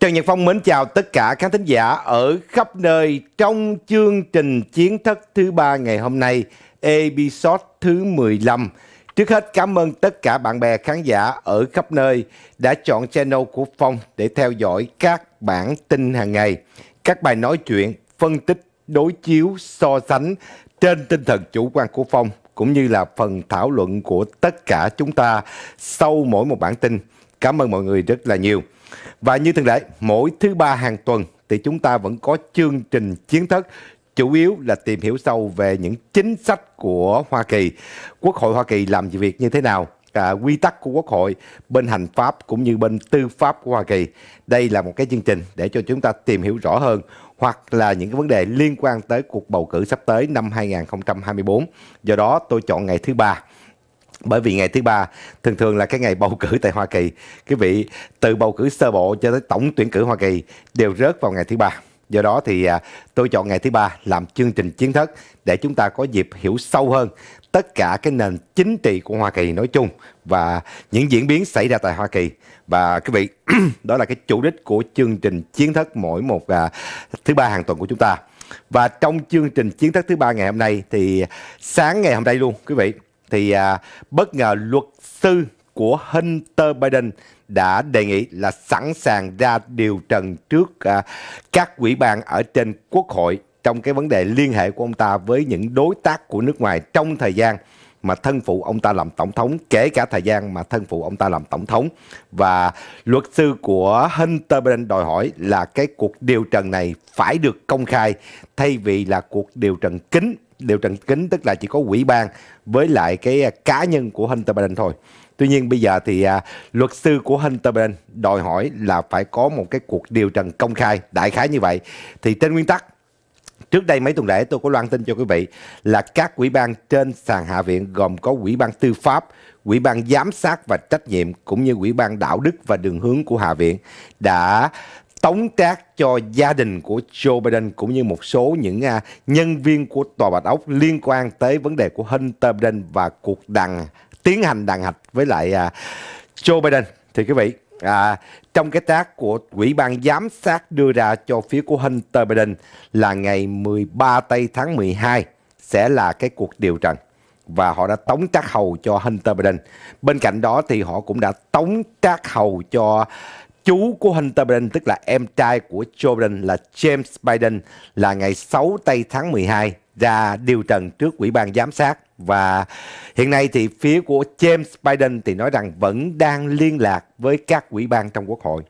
Trần Nhật Phong mến chào tất cả khán thính giả ở khắp nơi trong chương trình Chiến thất thứ ba ngày hôm nay, episode thứ 15. Trước hết cảm ơn tất cả bạn bè khán giả ở khắp nơi đã chọn channel của Phong để theo dõi các bản tin hàng ngày, các bài nói chuyện, phân tích, đối chiếu, so sánh trên tinh thần chủ quan của Phong cũng như là phần thảo luận của tất cả chúng ta sau mỗi một bản tin. Cảm ơn mọi người rất là nhiều. Và như thường lệ, mỗi thứ ba hàng tuần thì chúng ta vẫn có chương trình chiến thức chủ yếu là tìm hiểu sâu về những chính sách của Hoa Kỳ, Quốc hội Hoa Kỳ làm việc như thế nào, à, quy tắc của Quốc hội bên hành pháp cũng như bên tư pháp của Hoa Kỳ. Đây là một cái chương trình để cho chúng ta tìm hiểu rõ hơn hoặc là những cái vấn đề liên quan tới cuộc bầu cử sắp tới năm 2024. Do đó tôi chọn ngày thứ ba bởi vì ngày thứ ba thường thường là cái ngày bầu cử tại Hoa Kỳ quý vị từ bầu cử sơ bộ cho tới tổng tuyển cử Hoa Kỳ đều rớt vào ngày thứ ba do đó thì à, tôi chọn ngày thứ ba làm chương trình chiến thức để chúng ta có dịp hiểu sâu hơn tất cả cái nền chính trị của Hoa Kỳ nói chung và những diễn biến xảy ra tại Hoa Kỳ và quý vị đó là cái chủ đích của chương trình chiến thức mỗi một à, thứ ba hàng tuần của chúng ta và trong chương trình chiến thức thứ ba ngày hôm nay thì sáng ngày hôm nay luôn quý vị thì à, bất ngờ luật sư của Hunter Biden đã đề nghị là sẵn sàng ra điều trần trước à, các quỹ ban ở trên quốc hội trong cái vấn đề liên hệ của ông ta với những đối tác của nước ngoài trong thời gian mà thân phụ ông ta làm tổng thống kể cả thời gian mà thân phụ ông ta làm tổng thống và luật sư của Hunter Biden đòi hỏi là cái cuộc điều trần này phải được công khai thay vì là cuộc điều trần kín đều trần kính tức là chỉ có quỹ ban với lại cái à, cá nhân của Hunter Biden thôi. Tuy nhiên bây giờ thì à, luật sư của Hunter Biden đòi hỏi là phải có một cái cuộc điều trần công khai đại khái như vậy. Thì trên nguyên tắc Trước đây mấy tuần lễ tôi có loan tin cho quý vị là các quỹ ban trên sàn hạ viện gồm có quỹ ban tư pháp, quỹ ban giám sát và trách nhiệm cũng như quỹ ban đạo đức và đường hướng của hạ viện đã tống tác cho gia đình của Joe Biden cũng như một số những à, nhân viên của Tòa Bạch Ốc liên quan tới vấn đề của Hunter Biden và cuộc đàn tiến hành đàn hạch với lại à, Joe Biden. Thì quý vị, à, trong cái tác của Ủy ban Giám sát đưa ra cho phía của Hunter Biden là ngày 13 tây tháng 12 sẽ là cái cuộc điều trần và họ đã tống trác hầu cho Hunter Biden. Bên cạnh đó thì họ cũng đã tống trác hầu cho Chú của Hunter Biden, tức là em trai của Joe Biden là James Biden, là ngày 6 tây tháng 12 ra điều trần trước Ủy ban Giám sát. Và hiện nay thì phía của James Biden thì nói rằng vẫn đang liên lạc với các ủy ban trong Quốc hội.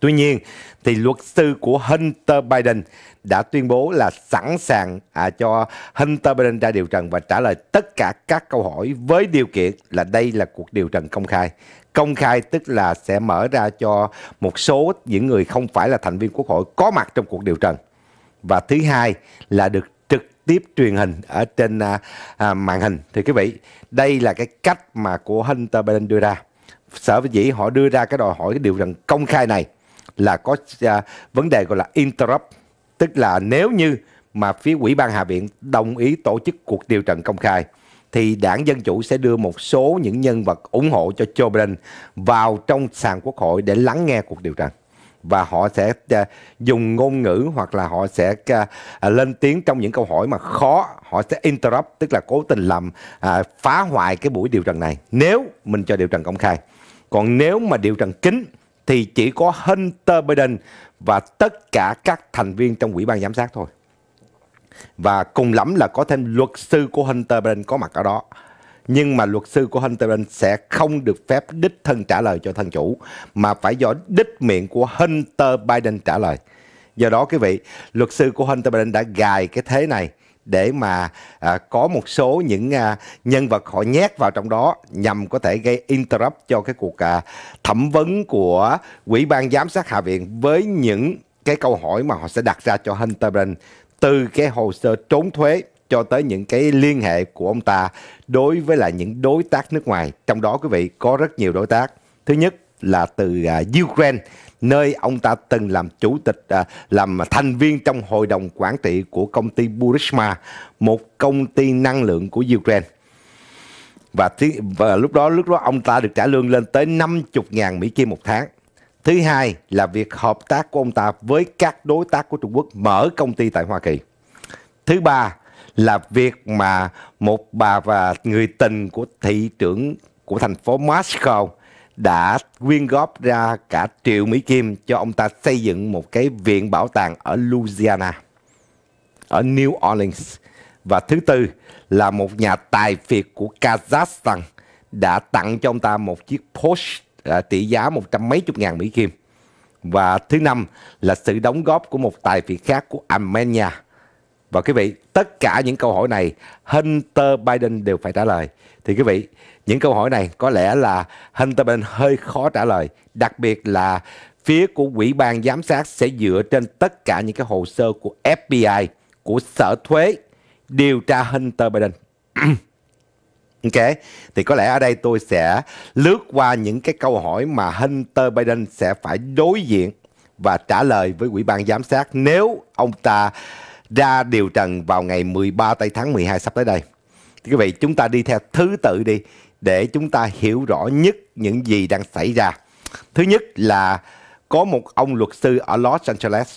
Tuy nhiên, thì luật sư của Hunter Biden đã tuyên bố là sẵn sàng à, cho Hunter Biden ra điều trần và trả lời tất cả các câu hỏi với điều kiện là đây là cuộc điều trần công khai công khai tức là sẽ mở ra cho một số những người không phải là thành viên quốc hội có mặt trong cuộc điều trần và thứ hai là được trực tiếp truyền hình ở trên à, à, màn hình thì quý vị đây là cái cách mà của Hunter Biden đưa ra sở dĩ họ đưa ra cái đòi hỏi cái điều trần công khai này là có à, vấn đề gọi là interrupt tức là nếu như mà phía Ủy ban hạ viện đồng ý tổ chức cuộc điều trần công khai thì đảng Dân Chủ sẽ đưa một số những nhân vật ủng hộ cho Joe Biden vào trong sàn quốc hội để lắng nghe cuộc điều trần và họ sẽ à, dùng ngôn ngữ hoặc là họ sẽ à, à, lên tiếng trong những câu hỏi mà khó họ sẽ interrupt tức là cố tình làm phá hoại cái buổi điều trần này nếu mình cho điều trần công khai còn nếu mà điều trần kín thì chỉ có Hunter Biden và tất cả các thành viên trong ủy ban giám sát thôi và cùng lắm là có thêm luật sư của Hunter Biden có mặt ở đó nhưng mà luật sư của Hunter Biden sẽ không được phép đích thân trả lời cho thân chủ mà phải do đích miệng của Hunter Biden trả lời do đó quý vị luật sư của Hunter Biden đã gài cái thế này để mà à, có một số những à, nhân vật họ nhét vào trong đó nhằm có thể gây interrupt cho cái cuộc à, thẩm vấn của ủy ban giám sát hạ viện với những cái câu hỏi mà họ sẽ đặt ra cho Hunter Biden từ cái hồ sơ trốn thuế cho tới những cái liên hệ của ông ta đối với là những đối tác nước ngoài. Trong đó quý vị có rất nhiều đối tác. Thứ nhất là từ uh, Ukraine nơi ông ta từng làm chủ tịch à, làm thành viên trong hội đồng quản trị của công ty Burisma, một công ty năng lượng của Ukraine. Và, và lúc đó lúc đó ông ta được trả lương lên tới 50.000 Mỹ kim một tháng. Thứ hai là việc hợp tác của ông ta với các đối tác của Trung Quốc mở công ty tại Hoa Kỳ. Thứ ba là việc mà một bà và người tình của thị trưởng của thành phố Moscow đã quyên góp ra cả triệu Mỹ Kim cho ông ta xây dựng một cái viện bảo tàng ở Louisiana, ở New Orleans. Và thứ tư là một nhà tài phiệt của Kazakhstan đã tặng cho ông ta một chiếc Porsche à, tỷ giá một trăm mấy chục ngàn Mỹ Kim. Và thứ năm là sự đóng góp của một tài phiệt khác của Armenia. Và quý vị, tất cả những câu hỏi này Hunter Biden đều phải trả lời. Thì quý vị, những câu hỏi này có lẽ là Hunter Biden hơi khó trả lời. Đặc biệt là phía của quỹ ban giám sát sẽ dựa trên tất cả những cái hồ sơ của FBI, của sở thuế điều tra Hunter Biden. Ok, thì có lẽ ở đây tôi sẽ lướt qua những cái câu hỏi mà Hunter Biden sẽ phải đối diện và trả lời với quỹ ban Giám sát nếu ông ta ra điều trần vào ngày 13 tây tháng 12 sắp tới đây. Thì quý vị, chúng ta đi theo thứ tự đi để chúng ta hiểu rõ nhất những gì đang xảy ra. Thứ nhất là có một ông luật sư ở Los Angeles.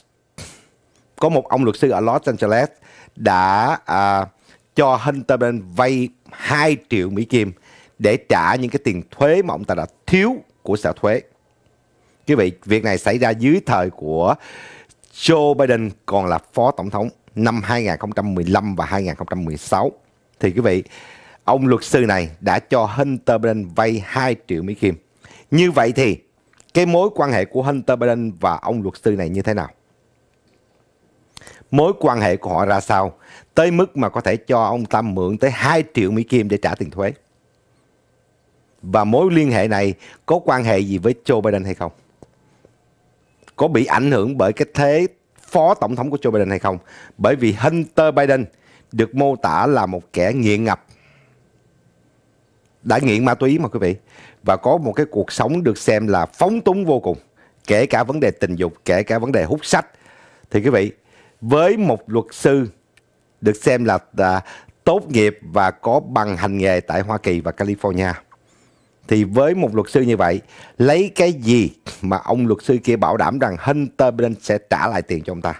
Có một ông luật sư ở Los Angeles đã... Uh, cho Hunterman vay 2 triệu Mỹ Kim để trả những cái tiền thuế mà ông ta đã thiếu của sở thuế. Quý vị, việc này xảy ra dưới thời của Joe Biden còn là phó tổng thống năm 2015 và 2016. Thì quý vị, ông luật sư này đã cho Hunter Biden vay 2 triệu Mỹ Kim. Như vậy thì cái mối quan hệ của Hunter Biden và ông luật sư này như thế nào? Mối quan hệ của họ ra sao? tới mức mà có thể cho ông Tâm mượn tới 2 triệu Mỹ Kim để trả tiền thuế. Và mối liên hệ này có quan hệ gì với Joe Biden hay không? Có bị ảnh hưởng bởi cái thế phó tổng thống của Joe Biden hay không? Bởi vì Hunter Biden được mô tả là một kẻ nghiện ngập. Đã nghiện ma túy mà quý vị. Và có một cái cuộc sống được xem là phóng túng vô cùng. Kể cả vấn đề tình dục, kể cả vấn đề hút sách. Thì quý vị, với một luật sư được xem là à, tốt nghiệp và có bằng hành nghề tại Hoa Kỳ và California. Thì với một luật sư như vậy, lấy cái gì mà ông luật sư kia bảo đảm rằng Hunter Biden sẽ trả lại tiền cho ông ta?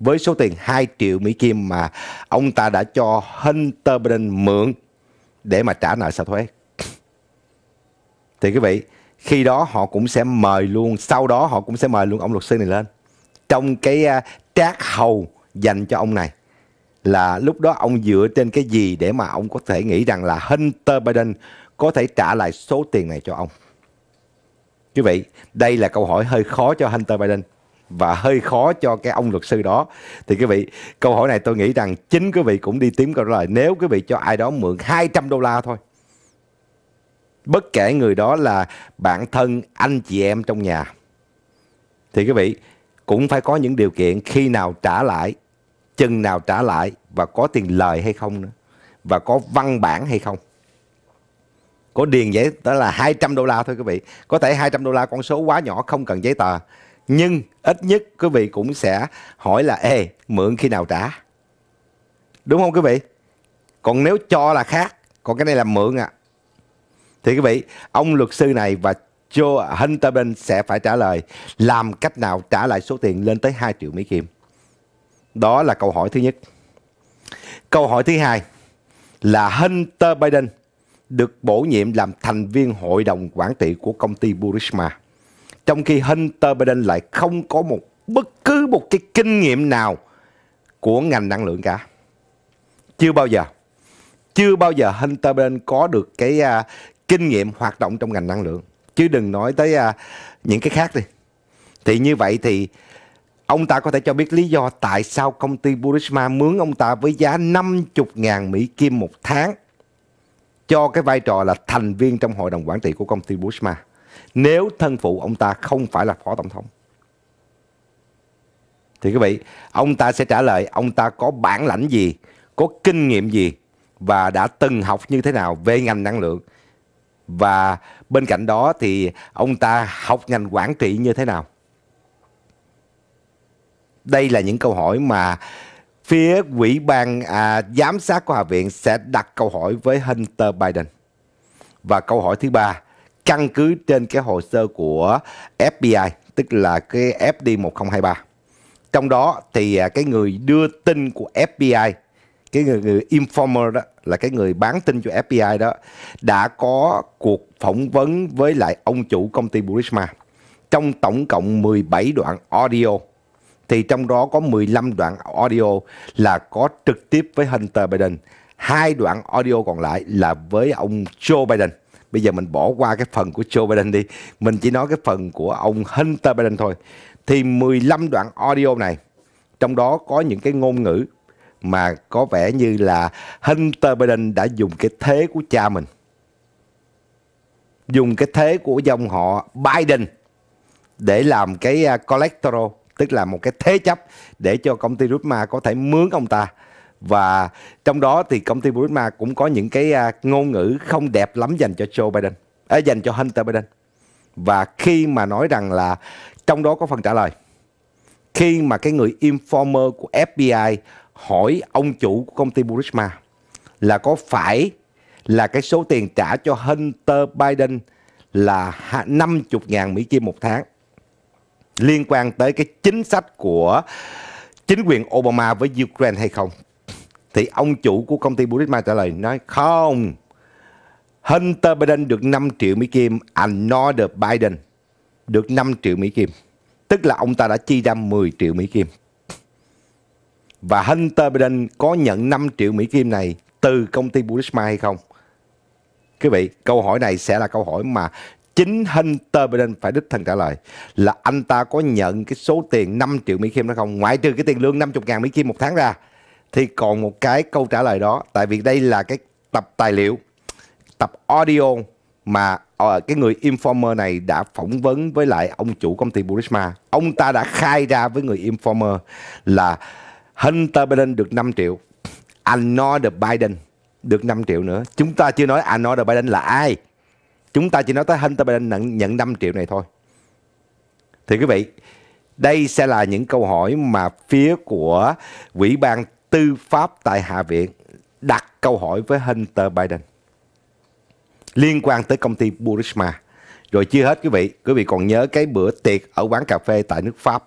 Với số tiền 2 triệu Mỹ Kim mà ông ta đã cho Hunter Biden mượn để mà trả nợ sau thuế. Thì quý vị, khi đó họ cũng sẽ mời luôn, sau đó họ cũng sẽ mời luôn ông luật sư này lên. Trong cái à, trác hầu dành cho ông này là lúc đó ông dựa trên cái gì để mà ông có thể nghĩ rằng là Hunter Biden có thể trả lại số tiền này cho ông? Quý vị, đây là câu hỏi hơi khó cho Hunter Biden và hơi khó cho cái ông luật sư đó. Thì quý vị, câu hỏi này tôi nghĩ rằng chính quý vị cũng đi tìm câu trả lời nếu quý vị cho ai đó mượn 200 đô la thôi. Bất kể người đó là bạn thân, anh chị em trong nhà. Thì quý vị cũng phải có những điều kiện khi nào trả lại chừng nào trả lại và có tiền lời hay không nữa và có văn bản hay không có điền giấy đó là 200 đô la thôi quý vị có thể 200 đô la con số quá nhỏ không cần giấy tờ nhưng ít nhất quý vị cũng sẽ hỏi là ê mượn khi nào trả đúng không quý vị còn nếu cho là khác còn cái này là mượn ạ à. thì quý vị ông luật sư này và Joe Hunterman sẽ phải trả lời làm cách nào trả lại số tiền lên tới 2 triệu Mỹ Kim đó là câu hỏi thứ nhất. Câu hỏi thứ hai là Hunter Biden được bổ nhiệm làm thành viên hội đồng quản trị của công ty Burisma. Trong khi Hunter Biden lại không có một bất cứ một cái kinh nghiệm nào của ngành năng lượng cả. Chưa bao giờ. Chưa bao giờ Hunter Biden có được cái uh, kinh nghiệm hoạt động trong ngành năng lượng. Chứ đừng nói tới uh, những cái khác đi. Thì như vậy thì Ông ta có thể cho biết lý do tại sao công ty Burisma mướn ông ta với giá 50.000 Mỹ Kim một tháng cho cái vai trò là thành viên trong hội đồng quản trị của công ty Burisma. Nếu thân phụ ông ta không phải là phó tổng thống. Thì quý vị, ông ta sẽ trả lời ông ta có bản lãnh gì, có kinh nghiệm gì và đã từng học như thế nào về ngành năng lượng. Và bên cạnh đó thì ông ta học ngành quản trị như thế nào đây là những câu hỏi mà phía quỹ ban à, giám sát của Hạ viện sẽ đặt câu hỏi với Hunter Biden. Và câu hỏi thứ ba, căn cứ trên cái hồ sơ của FBI, tức là cái FD 1023. Trong đó thì à, cái người đưa tin của FBI, cái người, người informer đó là cái người bán tin cho FBI đó đã có cuộc phỏng vấn với lại ông chủ công ty Burisma trong tổng cộng 17 đoạn audio thì trong đó có 15 đoạn audio là có trực tiếp với Hunter Biden. Hai đoạn audio còn lại là với ông Joe Biden. Bây giờ mình bỏ qua cái phần của Joe Biden đi. Mình chỉ nói cái phần của ông Hunter Biden thôi. Thì 15 đoạn audio này, trong đó có những cái ngôn ngữ mà có vẻ như là Hunter Biden đã dùng cái thế của cha mình. Dùng cái thế của dòng họ Biden để làm cái à, collateral tức là một cái thế chấp để cho công ty Rudma có thể mướn ông ta và trong đó thì công ty Burisma cũng có những cái à, ngôn ngữ không đẹp lắm dành cho Joe Biden, à, dành cho Hunter Biden. Và khi mà nói rằng là trong đó có phần trả lời. Khi mà cái người informer của FBI hỏi ông chủ của công ty Burisma là có phải là cái số tiền trả cho Hunter Biden là 50.000 Mỹ Kim một tháng liên quan tới cái chính sách của chính quyền Obama với Ukraine hay không? Thì ông chủ của công ty Burisma trả lời nói không. Hunter Biden được 5 triệu Mỹ Kim, another Biden được 5 triệu Mỹ Kim. Tức là ông ta đã chi ra 10 triệu Mỹ Kim. Và Hunter Biden có nhận 5 triệu Mỹ Kim này từ công ty Burisma hay không? Quý vị, câu hỏi này sẽ là câu hỏi mà chính Hunter Biden phải đích thân trả lời là anh ta có nhận cái số tiền 5 triệu Mỹ Kim đó không ngoại trừ cái tiền lương 50 ngàn Mỹ Kim một tháng ra thì còn một cái câu trả lời đó tại vì đây là cái tập tài liệu tập audio mà ờ, cái người informer này đã phỏng vấn với lại ông chủ công ty Burisma ông ta đã khai ra với người informer là Hunter Biden được 5 triệu anh nói the Biden được 5 triệu nữa chúng ta chưa nói anh nói the Biden là ai Chúng ta chỉ nói tới Hunter Biden nhận, nhận 5 triệu này thôi. Thì quý vị, đây sẽ là những câu hỏi mà phía của Ủy ban Tư pháp tại Hạ viện đặt câu hỏi với Hunter Biden liên quan tới công ty Burisma. Rồi chưa hết quý vị, quý vị còn nhớ cái bữa tiệc ở quán cà phê tại nước Pháp.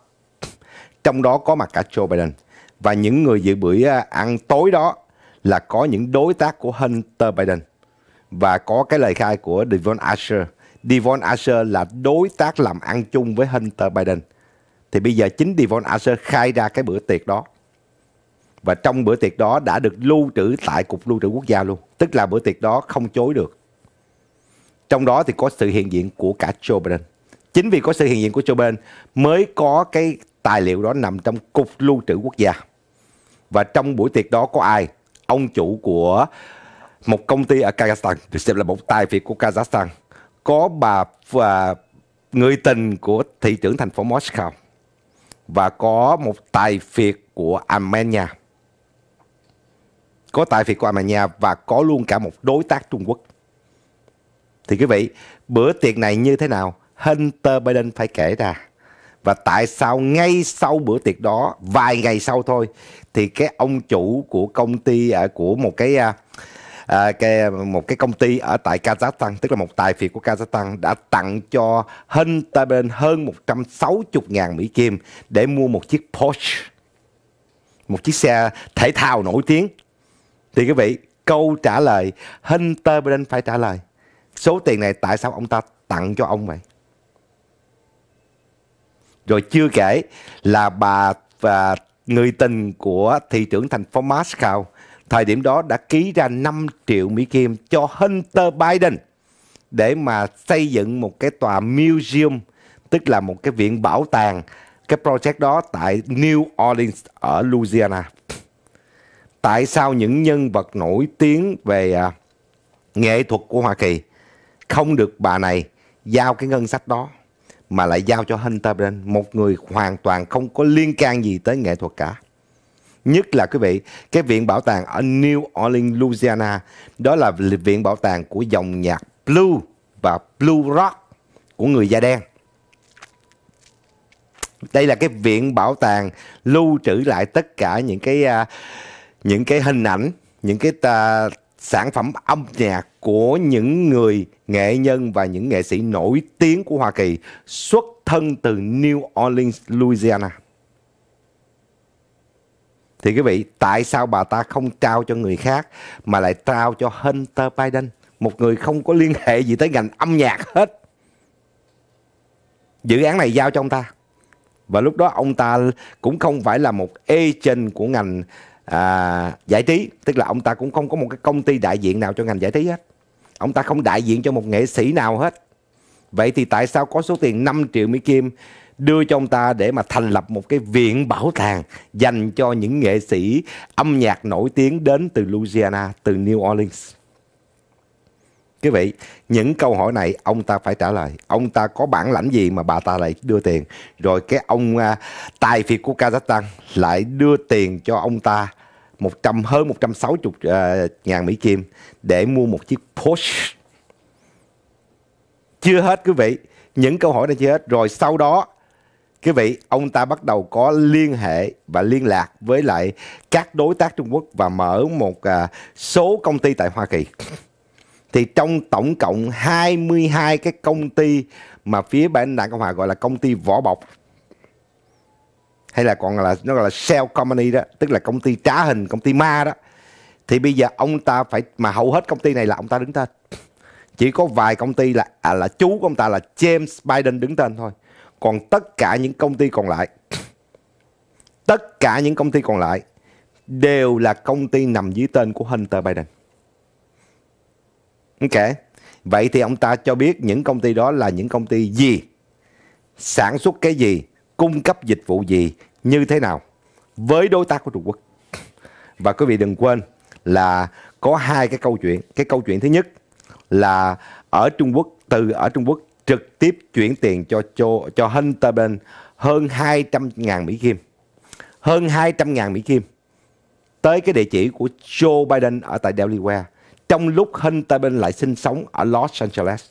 Trong đó có mặt cả Joe Biden. Và những người dự bữa à, ăn tối đó là có những đối tác của Hunter Biden và có cái lời khai của Devon Asher. Devon Asher là đối tác làm ăn chung với Hunter Biden. Thì bây giờ chính Devon Asher khai ra cái bữa tiệc đó. Và trong bữa tiệc đó đã được lưu trữ tại Cục Lưu trữ Quốc gia luôn. Tức là bữa tiệc đó không chối được. Trong đó thì có sự hiện diện của cả Joe Biden. Chính vì có sự hiện diện của Joe Biden mới có cái tài liệu đó nằm trong Cục Lưu trữ Quốc gia. Và trong buổi tiệc đó có ai? Ông chủ của một công ty ở Kazakhstan được xem là một tài phiệt của Kazakhstan có bà và người tình của thị trưởng thành phố Moscow và có một tài phiệt của Armenia có tài phiệt của Armenia và có luôn cả một đối tác Trung Quốc thì quý vị bữa tiệc này như thế nào Hunter Biden phải kể ra và tại sao ngay sau bữa tiệc đó vài ngày sau thôi thì cái ông chủ của công ty à, của một cái à, à, cái một cái công ty ở tại Kazakhstan tức là một tài phiệt của Kazakhstan đã tặng cho Hân Bên hơn 160 000 Mỹ Kim để mua một chiếc Porsche một chiếc xe thể thao nổi tiếng thì quý vị câu trả lời Hân Ta phải trả lời số tiền này tại sao ông ta tặng cho ông vậy rồi chưa kể là bà và người tình của thị trưởng thành phố Moscow thời điểm đó đã ký ra 5 triệu Mỹ Kim cho Hunter Biden để mà xây dựng một cái tòa museum, tức là một cái viện bảo tàng, cái project đó tại New Orleans ở Louisiana. Tại sao những nhân vật nổi tiếng về à, nghệ thuật của Hoa Kỳ không được bà này giao cái ngân sách đó mà lại giao cho Hunter Biden, một người hoàn toàn không có liên can gì tới nghệ thuật cả nhất là quý vị cái viện bảo tàng ở New Orleans Louisiana đó là viện bảo tàng của dòng nhạc blue và blue rock của người da đen đây là cái viện bảo tàng lưu trữ lại tất cả những cái uh, những cái hình ảnh những cái uh, sản phẩm âm nhạc của những người nghệ nhân và những nghệ sĩ nổi tiếng của Hoa Kỳ xuất thân từ New Orleans, Louisiana thì quý vị tại sao bà ta không trao cho người khác mà lại trao cho Hunter Biden một người không có liên hệ gì tới ngành âm nhạc hết dự án này giao cho ông ta và lúc đó ông ta cũng không phải là một agent của ngành à, giải trí tức là ông ta cũng không có một cái công ty đại diện nào cho ngành giải trí hết ông ta không đại diện cho một nghệ sĩ nào hết vậy thì tại sao có số tiền 5 triệu mỹ kim đưa cho ông ta để mà thành lập một cái viện bảo tàng dành cho những nghệ sĩ âm nhạc nổi tiếng đến từ Louisiana, từ New Orleans. Quý vị, những câu hỏi này ông ta phải trả lời. Ông ta có bản lãnh gì mà bà ta lại đưa tiền? Rồi cái ông à, tài phiệt của Kazakhstan lại đưa tiền cho ông ta 100 hơn 160 uh, à, ngàn Mỹ Kim để mua một chiếc Porsche. Chưa hết quý vị, những câu hỏi này chưa hết. Rồi sau đó quý vị ông ta bắt đầu có liên hệ và liên lạc với lại các đối tác Trung Quốc và mở một à, số công ty tại Hoa Kỳ thì trong tổng cộng 22 cái công ty mà phía bên đảng Cộng hòa gọi là công ty vỏ bọc hay là còn là nó gọi là shell company đó tức là công ty trá hình công ty ma đó thì bây giờ ông ta phải mà hầu hết công ty này là ông ta đứng tên chỉ có vài công ty là à, là chú của ông ta là James Biden đứng tên thôi còn tất cả những công ty còn lại tất cả những công ty còn lại đều là công ty nằm dưới tên của Hunter Biden. Ok. Vậy thì ông ta cho biết những công ty đó là những công ty gì, sản xuất cái gì, cung cấp dịch vụ gì, như thế nào với đối tác của Trung Quốc. Và quý vị đừng quên là có hai cái câu chuyện. Cái câu chuyện thứ nhất là ở Trung Quốc, từ ở Trung Quốc trực tiếp chuyển tiền cho cho, cho Hunterman hơn 200.000 Mỹ Kim. Hơn 200.000 Mỹ Kim tới cái địa chỉ của Joe Biden ở tại Delaware trong lúc Hunterman lại sinh sống ở Los Angeles.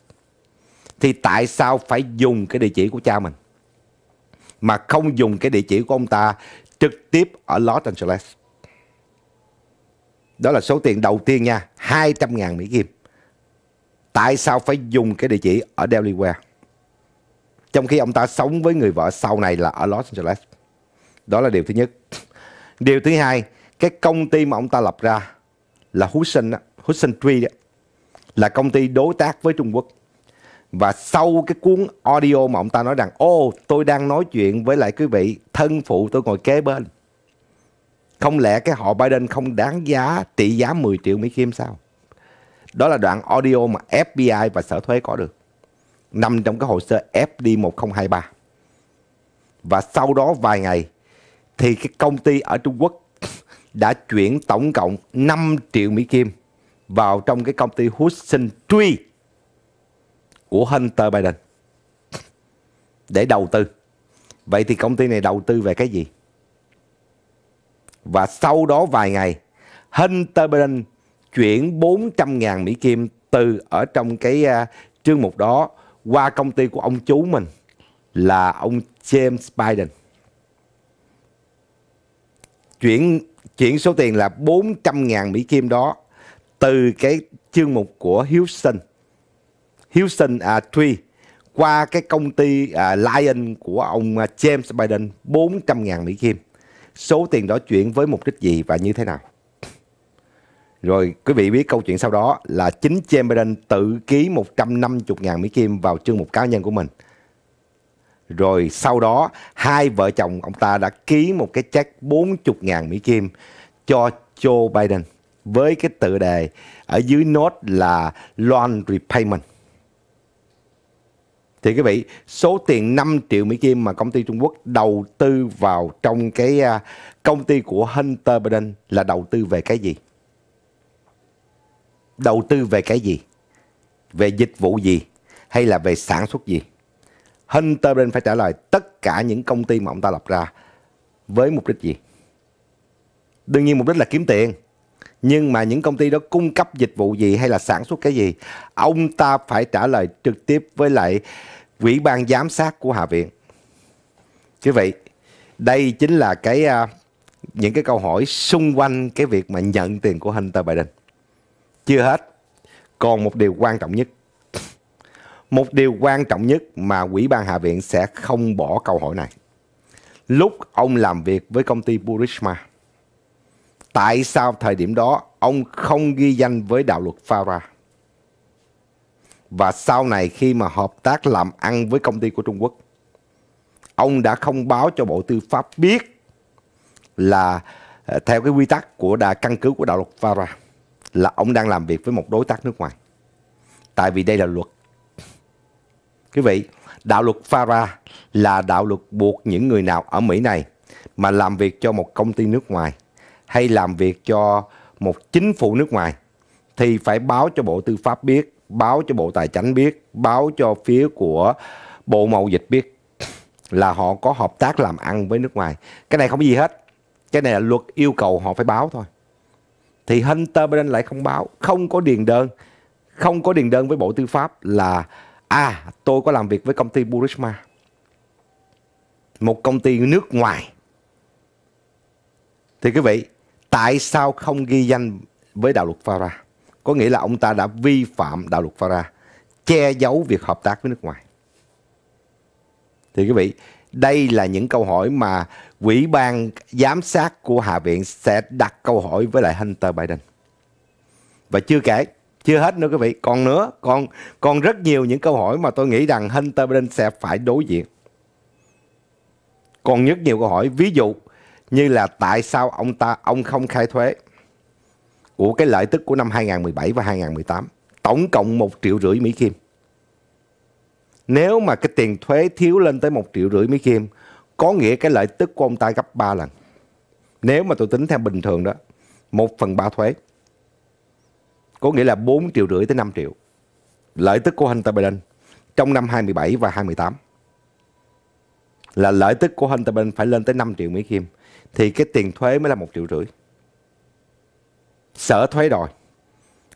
Thì tại sao phải dùng cái địa chỉ của cha mình mà không dùng cái địa chỉ của ông ta trực tiếp ở Los Angeles? Đó là số tiền đầu tiên nha, 200.000 Mỹ Kim tại sao phải dùng cái địa chỉ ở Delaware trong khi ông ta sống với người vợ sau này là ở Los Angeles đó là điều thứ nhất điều thứ hai cái công ty mà ông ta lập ra là Hudson Hudson Tree đó, là công ty đối tác với Trung Quốc và sau cái cuốn audio mà ông ta nói rằng ô tôi đang nói chuyện với lại quý vị thân phụ tôi ngồi kế bên không lẽ cái họ Biden không đáng giá trị giá 10 triệu Mỹ Kim sao đó là đoạn audio mà FBI và sở thuế có được. Nằm trong cái hồ sơ FD1023. Và sau đó vài ngày thì cái công ty ở Trung Quốc đã chuyển tổng cộng 5 triệu Mỹ Kim vào trong cái công ty Hudson Tree của Hunter Biden để đầu tư. Vậy thì công ty này đầu tư về cái gì? Và sau đó vài ngày, Hunter Biden chuyển 400.000 Mỹ Kim từ ở trong cái uh, chương mục đó qua công ty của ông chú mình là ông James Biden. Chuyển chuyển số tiền là 400.000 Mỹ Kim đó từ cái chương mục của Houston. Houston à, Tree qua cái công ty à, Lion của ông à, James Biden 400.000 Mỹ Kim. Số tiền đó chuyển với mục đích gì và như thế nào? Rồi quý vị biết câu chuyện sau đó là chính Chamberlain tự ký 150.000 Mỹ Kim vào chương mục cá nhân của mình. Rồi sau đó hai vợ chồng ông ta đã ký một cái check 40.000 Mỹ Kim cho Joe Biden với cái tự đề ở dưới note là Loan Repayment. Thì quý vị, số tiền 5 triệu Mỹ Kim mà công ty Trung Quốc đầu tư vào trong cái à, công ty của Hunter Biden là đầu tư về cái gì? đầu tư về cái gì? Về dịch vụ gì? Hay là về sản xuất gì? Hunter Brain phải trả lời tất cả những công ty mà ông ta lập ra với mục đích gì? Đương nhiên mục đích là kiếm tiền. Nhưng mà những công ty đó cung cấp dịch vụ gì hay là sản xuất cái gì? Ông ta phải trả lời trực tiếp với lại quỹ ban giám sát của Hạ viện. Quý vị, đây chính là cái uh, những cái câu hỏi xung quanh cái việc mà nhận tiền của Hunter Biden. Chưa hết, còn một điều quan trọng nhất. Một điều quan trọng nhất mà quỹ ban Hạ viện sẽ không bỏ câu hỏi này. Lúc ông làm việc với công ty Burisma, tại sao thời điểm đó ông không ghi danh với đạo luật Farah Và sau này khi mà hợp tác làm ăn với công ty của Trung Quốc, ông đã không báo cho Bộ Tư pháp biết là ờ, theo cái quy tắc của đà căn cứ của đạo luật Farah là ông đang làm việc với một đối tác nước ngoài. Tại vì đây là luật. Quý vị, đạo luật FARA là đạo luật buộc những người nào ở Mỹ này mà làm việc cho một công ty nước ngoài hay làm việc cho một chính phủ nước ngoài thì phải báo cho Bộ Tư pháp biết, báo cho Bộ Tài chánh biết, báo cho phía của Bộ Mậu Dịch biết là họ có hợp tác làm ăn với nước ngoài. Cái này không có gì hết. Cái này là luật yêu cầu họ phải báo thôi thì hunter biden lại không báo không có điền đơn không có điền đơn với bộ tư pháp là à tôi có làm việc với công ty burisma một công ty nước ngoài thì quý vị tại sao không ghi danh với đạo luật FARA có nghĩa là ông ta đã vi phạm đạo luật FARA che giấu việc hợp tác với nước ngoài thì quý vị đây là những câu hỏi mà quỹ ban giám sát của Hạ viện sẽ đặt câu hỏi với lại Hunter Biden. Và chưa kể, chưa hết nữa quý vị, còn nữa, còn còn rất nhiều những câu hỏi mà tôi nghĩ rằng Hunter Biden sẽ phải đối diện. Còn rất nhiều câu hỏi, ví dụ như là tại sao ông ta ông không khai thuế của cái lợi tức của năm 2017 và 2018, tổng cộng một triệu rưỡi Mỹ Kim. Nếu mà cái tiền thuế thiếu lên tới một triệu rưỡi Mỹ Kim, có nghĩa cái lợi tức của ông ta gấp 3 lần. Nếu mà tôi tính theo bình thường đó, 1 phần 3 thuế. Có nghĩa là 4 triệu rưỡi tới 5 triệu. Lợi tức của Hunter Biden trong năm 27 và 28 là lợi tức của Hunter Biden phải lên tới 5 triệu Mỹ Kim thì cái tiền thuế mới là một triệu rưỡi. Sở thuế đòi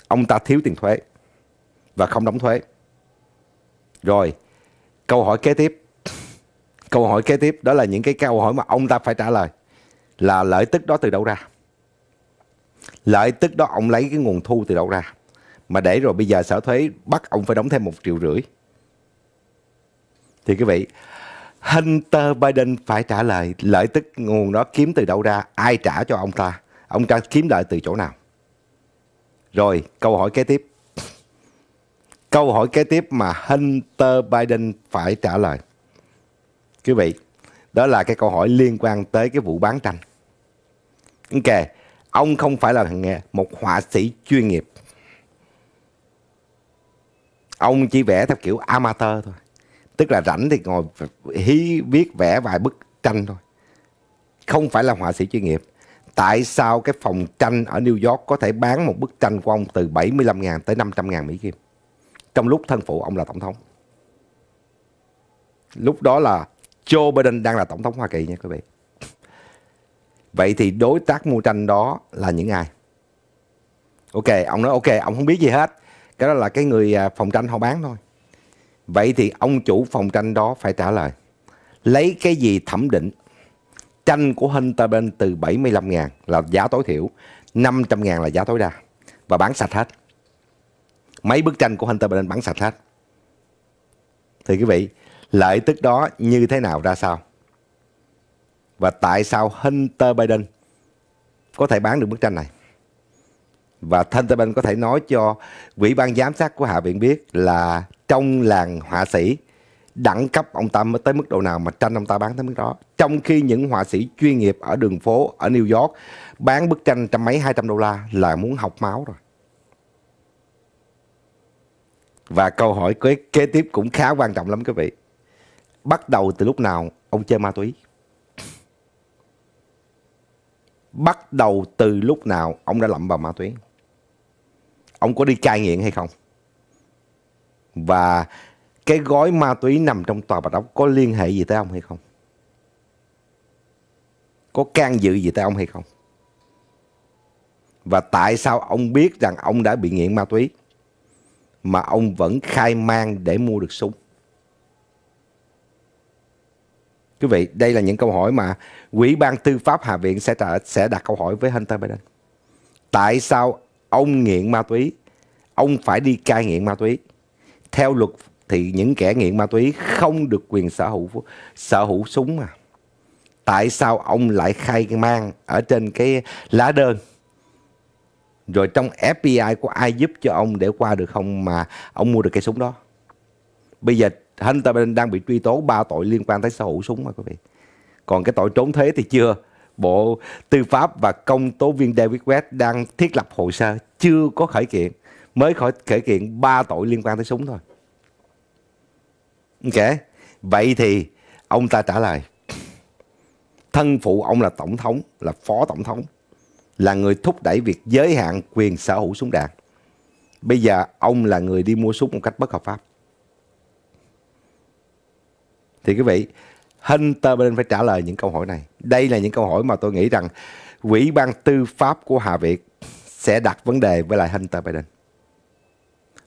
ông ta thiếu tiền thuế và không đóng thuế. Rồi, câu hỏi kế tiếp. Câu hỏi kế tiếp đó là những cái câu hỏi mà ông ta phải trả lời là lợi tức đó từ đâu ra. Lợi tức đó ông lấy cái nguồn thu từ đâu ra. Mà để rồi bây giờ sở thuế bắt ông phải đóng thêm một triệu rưỡi. Thì quý vị, Hunter Biden phải trả lời lợi tức nguồn đó kiếm từ đâu ra, ai trả cho ông ta, ông ta kiếm lợi từ chỗ nào. Rồi, câu hỏi kế tiếp. Câu hỏi kế tiếp mà Hunter Biden phải trả lời. Quý vị, đó là cái câu hỏi liên quan tới cái vụ bán tranh. Ok, ông không phải là một họa sĩ chuyên nghiệp. Ông chỉ vẽ theo kiểu amateur thôi. Tức là rảnh thì ngồi hí viết vẽ vài bức tranh thôi. Không phải là họa sĩ chuyên nghiệp. Tại sao cái phòng tranh ở New York có thể bán một bức tranh của ông từ 75.000 tới 500.000 Mỹ Kim? trong lúc thân phụ ông là tổng thống. Lúc đó là Joe Biden đang là tổng thống Hoa Kỳ nha quý vị. Vậy thì đối tác mua tranh đó là những ai? Ok, ông nói ok, ông không biết gì hết. Cái đó là cái người à, phòng tranh họ bán thôi. Vậy thì ông chủ phòng tranh đó phải trả lời. Lấy cái gì thẩm định? Tranh của Hunter Biden từ 75 000 là giá tối thiểu, 500 000 là giá tối đa. Và bán sạch hết mấy bức tranh của Hunter Biden bắn sạch hết thì quý vị lợi tức đó như thế nào ra sao và tại sao Hunter Biden có thể bán được bức tranh này và Hunter Biden có thể nói cho ủy ban giám sát của Hạ viện biết là trong làng họa sĩ đẳng cấp ông ta mới tới mức độ nào mà tranh ông ta bán tới mức đó trong khi những họa sĩ chuyên nghiệp ở đường phố ở New York bán bức tranh trăm mấy hai trăm đô la là muốn học máu rồi và câu hỏi kế, kế tiếp cũng khá quan trọng lắm quý vị. Bắt đầu từ lúc nào ông chơi ma túy? Bắt đầu từ lúc nào ông đã lậm vào ma túy? Ông có đi cai nghiện hay không? Và cái gói ma túy nằm trong tòa bạch ốc có liên hệ gì tới ông hay không? Có can dự gì tới ông hay không? Và tại sao ông biết rằng ông đã bị nghiện ma túy? mà ông vẫn khai mang để mua được súng? Quý vị, đây là những câu hỏi mà Ủy ban Tư pháp Hạ viện sẽ trả, sẽ đặt câu hỏi với Hunter Biden. Tại sao ông nghiện ma túy, ông phải đi cai nghiện ma túy? Theo luật thì những kẻ nghiện ma túy không được quyền sở hữu sở hữu súng mà. Tại sao ông lại khai mang ở trên cái lá đơn rồi trong FBI có ai giúp cho ông để qua được không mà ông mua được cây súng đó bây giờ Hunter Biden đang bị truy tố ba tội liên quan tới sở hữu súng mà quý vị còn cái tội trốn thuế thì chưa Bộ Tư pháp và công tố viên David West đang thiết lập hồ sơ chưa có khởi kiện mới khởi khởi kiện ba tội liên quan tới súng thôi ok vậy thì ông ta trả lời thân phụ ông là tổng thống là phó tổng thống là người thúc đẩy việc giới hạn quyền sở hữu súng đạn. Bây giờ ông là người đi mua súng một cách bất hợp pháp. Thì quý vị, Hunter Biden phải trả lời những câu hỏi này. Đây là những câu hỏi mà tôi nghĩ rằng Ủy ban tư pháp của Hạ Viện sẽ đặt vấn đề với lại Hunter Biden.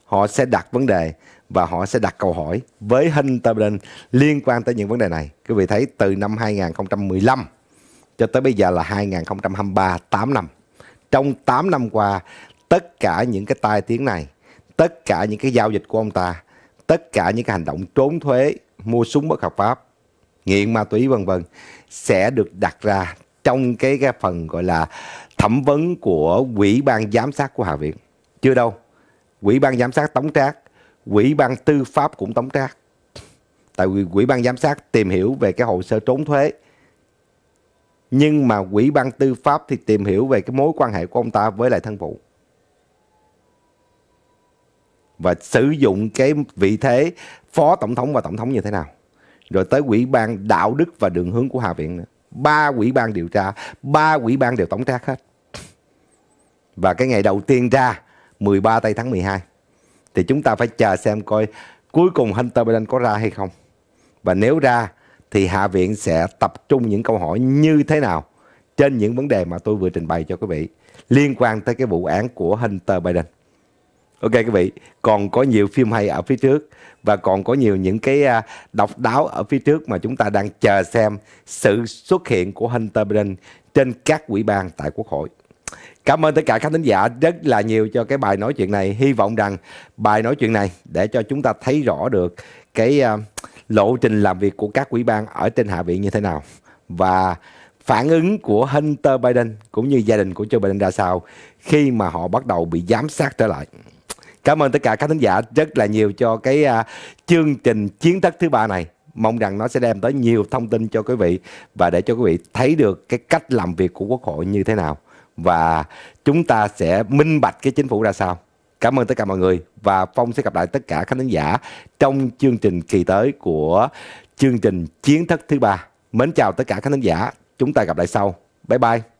Họ sẽ đặt vấn đề và họ sẽ đặt câu hỏi với Hunter Biden liên quan tới những vấn đề này. Quý vị thấy từ năm 2015 cho tới bây giờ là 2023, 8 năm. Trong 8 năm qua, tất cả những cái tai tiếng này, tất cả những cái giao dịch của ông ta, tất cả những cái hành động trốn thuế, mua súng bất hợp pháp, nghiện ma túy vân vân sẽ được đặt ra trong cái, cái phần gọi là thẩm vấn của quỹ ban giám sát của Hạ viện. Chưa đâu, quỹ ban giám sát tống trác, quỹ ban tư pháp cũng tống trác. Tại vì quỹ ban giám sát tìm hiểu về cái hồ sơ trốn thuế nhưng mà quỹ ban tư pháp thì tìm hiểu về cái mối quan hệ của ông ta với lại thân phụ và sử dụng cái vị thế phó tổng thống và tổng thống như thế nào rồi tới quỹ ban đạo đức và đường hướng của hạ viện nữa ba quỹ ban điều tra ba quỹ ban đều tổng trác hết và cái ngày đầu tiên ra 13 tây tháng 12 thì chúng ta phải chờ xem coi cuối cùng Hunter Biden có ra hay không và nếu ra thì Hạ viện sẽ tập trung những câu hỏi như thế nào trên những vấn đề mà tôi vừa trình bày cho quý vị liên quan tới cái vụ án của Hunter Biden. Ok quý vị, còn có nhiều phim hay ở phía trước và còn có nhiều những cái à, độc đáo ở phía trước mà chúng ta đang chờ xem sự xuất hiện của Hunter Biden trên các quỹ ban tại Quốc hội. Cảm ơn tất cả các thính giả rất là nhiều cho cái bài nói chuyện này. Hy vọng rằng bài nói chuyện này để cho chúng ta thấy rõ được cái uh, lộ trình làm việc của các quỹ ban ở trên hạ viện như thế nào và phản ứng của Hunter Biden cũng như gia đình của Joe Biden ra sao khi mà họ bắt đầu bị giám sát trở lại. Cảm ơn tất cả các thính giả rất là nhiều cho cái uh, chương trình chiến thất thứ ba này. Mong rằng nó sẽ đem tới nhiều thông tin cho quý vị và để cho quý vị thấy được cái cách làm việc của Quốc hội như thế nào và chúng ta sẽ minh bạch cái chính phủ ra sao Cảm ơn tất cả mọi người và Phong sẽ gặp lại tất cả khán giả trong chương trình kỳ tới của chương trình Chiến thất thứ ba. Mến chào tất cả khán giả, chúng ta gặp lại sau. Bye bye.